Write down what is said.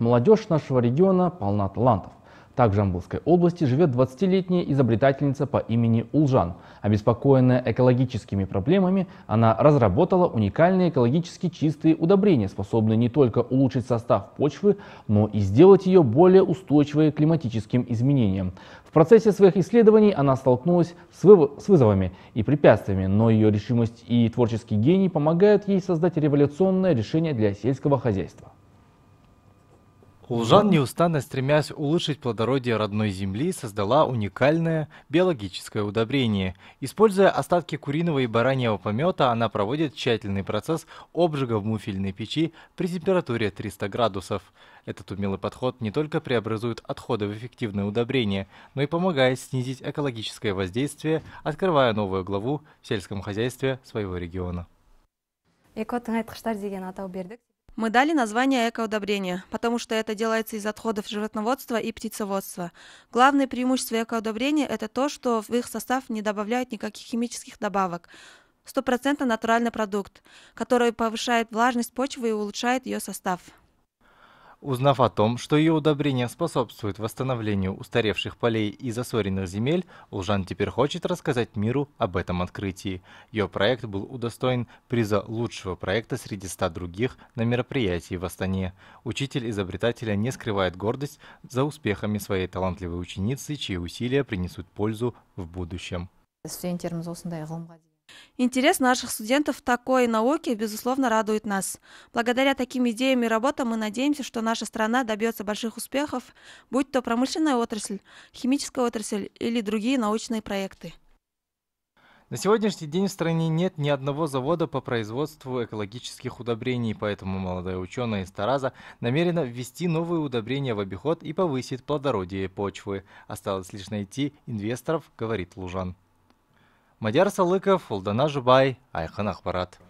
Молодежь нашего региона полна талантов. Так в Жамбулской области живет 20-летняя изобретательница по имени Улжан. Обеспокоенная экологическими проблемами, она разработала уникальные экологически чистые удобрения, способные не только улучшить состав почвы, но и сделать ее более устойчивой к климатическим изменениям. В процессе своих исследований она столкнулась с, вы... с вызовами и препятствиями, но ее решимость и творческий гений помогают ей создать революционное решение для сельского хозяйства. Улжан, неустанно стремясь улучшить плодородие родной земли, создала уникальное биологическое удобрение. Используя остатки куриного и бараньего помета, она проводит тщательный процесс обжига в муфельной печи при температуре 300 градусов. Этот умелый подход не только преобразует отходы в эффективное удобрение, но и помогает снизить экологическое воздействие, открывая новую главу в сельском хозяйстве своего региона. Мы дали название экоудобрения, потому что это делается из отходов животноводства и птицеводства. Главное преимущество экоудобрения – это то, что в их состав не добавляют никаких химических добавок. Стопроцентно натуральный продукт, который повышает влажность почвы и улучшает ее состав. Узнав о том, что ее удобрение способствует восстановлению устаревших полей и засоренных земель, Лжан теперь хочет рассказать миру об этом открытии. Ее проект был удостоен приза лучшего проекта среди ста других на мероприятии в Астане. Учитель изобретателя не скрывает гордость за успехами своей талантливой ученицы, чьи усилия принесут пользу в будущем. Интерес наших студентов в такой науке, безусловно, радует нас. Благодаря таким идеям и работам мы надеемся, что наша страна добьется больших успехов, будь то промышленная отрасль, химическая отрасль или другие научные проекты. На сегодняшний день в стране нет ни одного завода по производству экологических удобрений, поэтому молодая ученая из Тараза намерена ввести новые удобрения в обиход и повысить плодородие почвы. Осталось лишь найти инвесторов, говорит Лужан. мадияр салыков ұлдана жұбай айқын ақпарат